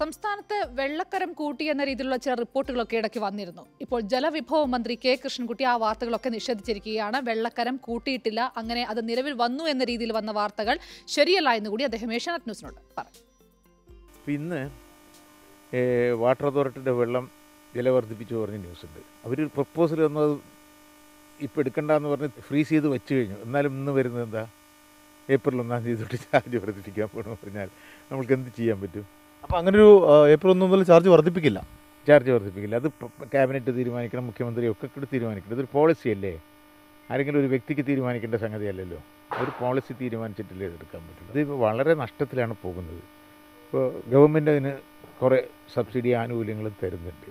സംസ്ഥാനത്ത് വെള്ളക്കരം കൂട്ടിയെന്ന രീതിയിലുള്ള ചില റിപ്പോർട്ടുകളൊക്കെ ഇടയ്ക്ക് വന്നിരുന്നു ഇപ്പോൾ ജലവിഭവ മന്ത്രി കെ കൃഷ്ണൻകുട്ടി ആ വാർത്തകളൊക്കെ നിഷേധിച്ചിരിക്കുകയാണ് വെള്ളക്കരം കൂട്ടിയിട്ടില്ല അങ്ങനെ അത് നിലവിൽ വന്നു എന്ന രീതിയിൽ വന്ന വാർത്തകൾ ശരിയല്ല എന്ന് കൂടി അദ്ദേഹം ഏഷ്യാനെറ്റ് ന്യൂസിനോട് പറഞ്ഞു പിന്നെ വാട്ടർ അതോറിറ്റിയുടെ വെള്ളം വില വർദ്ധിപ്പിച്ചു പറഞ്ഞ ന്യൂസ് ഉണ്ട് അവരൊരു പ്രപ്പോസൽ വന്നത് ഇപ്പം എടുക്കണ്ടെന്ന് പറഞ്ഞ് ഫ്രീസ് ചെയ്ത് വെച്ച് കഴിഞ്ഞു എന്നാലും ഇന്ന് വരുന്നത് എന്താ ഏപ്രിൽ ഒന്നാം തീയതി തൊട്ട് ചാർജ് വർദ്ധിപ്പിക്കാൻ പോകണമെന്ന് പറഞ്ഞാൽ നമ്മൾക്ക് എന്ത് ചെയ്യാൻ പറ്റും അപ്പോൾ അങ്ങനെ ഒരു ഏപ്രിൽ ഒന്ന് മുതൽ ചാർജ് വർദ്ധിപ്പിക്കില്ല ചാർജ് വർദ്ധിപ്പിക്കില്ല അത് ക്യാബിനറ്റ് തീരുമാനിക്കണം മുഖ്യമന്ത്രി ഒക്കെ കൂടി തീരുമാനിക്കണം ഇതൊരു പോളിസി അല്ലേ ആരെങ്കിലും ഒരു വ്യക്തിക്ക് തീരുമാനിക്കേണ്ട സംഗതിയല്ലല്ലോ ഒരു പോളിസി തീരുമാനിച്ചിട്ടില്ലേ ഇതെടുക്കാൻ പറ്റുള്ളൂ ഇത് വളരെ നഷ്ടത്തിലാണ് പോകുന്നത് ഇപ്പോൾ ഗവൺമെൻറ് അതിന് കുറേ സബ്സിഡി ആനുകൂല്യങ്ങളും തരുന്നുണ്ട്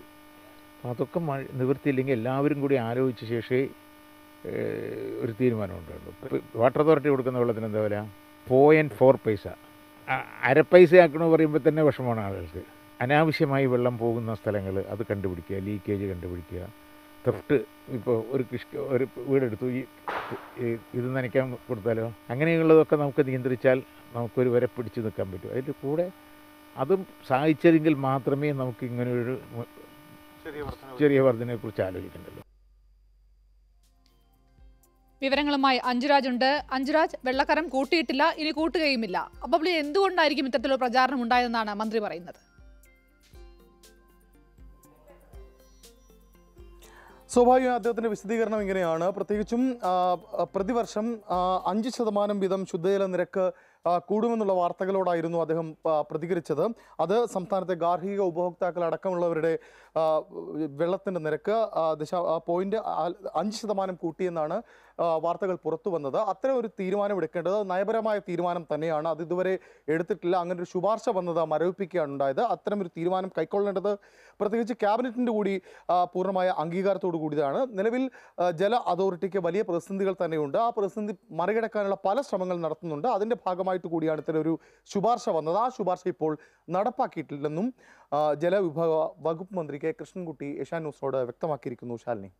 അപ്പോൾ അതൊക്കെ നിവൃത്തിയില്ലെങ്കിൽ എല്ലാവരും കൂടി ആലോചിച്ച ശേഷമേ ഒരു തീരുമാനം ഉണ്ടാകുള്ളൂ വാട്ടർ അതോറിറ്റി കൊടുക്കുന്ന വെള്ളത്തിന് എന്താ പറയുക പോയിൻറ്റ് ഫോർ പൈസ അരപ്പൈസയാക്കണമെന്ന് പറയുമ്പോൾ തന്നെ വിഷമമാണ് ആളുകൾക്ക് അനാവശ്യമായി വെള്ളം പോകുന്ന സ്ഥലങ്ങൾ അത് കണ്ടുപിടിക്കുക ലീക്കേജ് കണ്ടുപിടിക്കുക തെഫ്റ്റ് ഇപ്പോൾ ഒരു കൃഷി ഒരു വീടെടുത്തു ഈ ഇത് നനയ്ക്കാൻ കൊടുത്താലോ അങ്ങനെയുള്ളതൊക്കെ നമുക്ക് നിയന്ത്രിച്ചാൽ നമുക്കൊരു വരെ പിടിച്ചു നിൽക്കാൻ പറ്റും അതിൻ്റെ കൂടെ അതും സാധിച്ചതെങ്കിൽ മാത്രമേ നമുക്ക് ഇങ്ങനെയൊരു ചെറിയ വർധനയെക്കുറിച്ച് ആലോചിക്കേണ്ടത് വിവരങ്ങളുമായി അഞ്ജുരാജ് ഉണ്ട് അഞ്ജുരാജ് വെള്ളക്കരം കൂട്ടിയിട്ടില്ല ഇനി കൂട്ടുകയുമില്ല അപ്പോൾ എന്തുകൊണ്ടായിരിക്കും ഇത്തരത്തിലുള്ള പ്രചാരണം ഉണ്ടായതെന്നാണ് മന്ത്രി പറയുന്നത് സ്വാഭാവികം അദ്ദേഹത്തിൻ്റെ വിശദീകരണം ഇങ്ങനെയാണ് പ്രത്യേകിച്ചും പ്രതിവർഷം അഞ്ച് ശതമാനം വീതം ശുദ്ധജല നിരക്ക് കൂടുമെന്നുള്ള വാർത്തകളോടായിരുന്നു അദ്ദേഹം പ്രതികരിച്ചത് അത് സംസ്ഥാനത്തെ ഗാർഹിക ഉപഭോക്താക്കൾ അടക്കമുള്ളവരുടെ വെള്ളത്തിൻ്റെ നിരക്ക് ദശ പോയിൻ്റ് അഞ്ച് ശതമാനം കൂട്ടിയെന്നാണ് വാർത്തകൾ പുറത്തു വന്നത് അത്തരം ഒരു തീരുമാനം എടുക്കേണ്ടത് നയപരമായ തീരുമാനം തന്നെയാണ് അത് ഇതുവരെ എടുത്തിട്ടില്ല അങ്ങനെ ഒരു ശുപാർശ വന്നത് മരവിപ്പിക്കുകയാണ് ഉണ്ടായത് അത്തരം ഒരു തീരുമാനം കൈക്കൊള്ളേണ്ടത് പ്രത്യേകിച്ച് ക്യാബിനറ്റിൻ്റെ കൂടി പൂർണ്ണമായ അംഗീകാരത്തോടു കൂടിയതാണ് നിലവിൽ ജല അതോറിറ്റിക്ക് വലിയ പ്രതിസന്ധികൾ തന്നെയുണ്ട് ആ പ്രതിസന്ധി മറികടക്കാനുള്ള പല ശ്രമങ്ങൾ നടത്തുന്നുണ്ട് അതിൻ്റെ ഭാഗമായി ഭാഗമായിട്ട് കൂടിയാണ് ഇത്തരം ഒരു ശുപാർശ വന്നത് ആ ശുപാർശ ഇപ്പോൾ നടപ്പാക്കിയിട്ടില്ലെന്നും ജലവിഭവ വകുപ്പ് മന്ത്രി കെ കൃഷ്ണൻകുട്ടി ഏഷ്യാൻ ന്യൂസിനോട് വ്യക്തമാക്കിയിരിക്കുന്നു ശാലിനി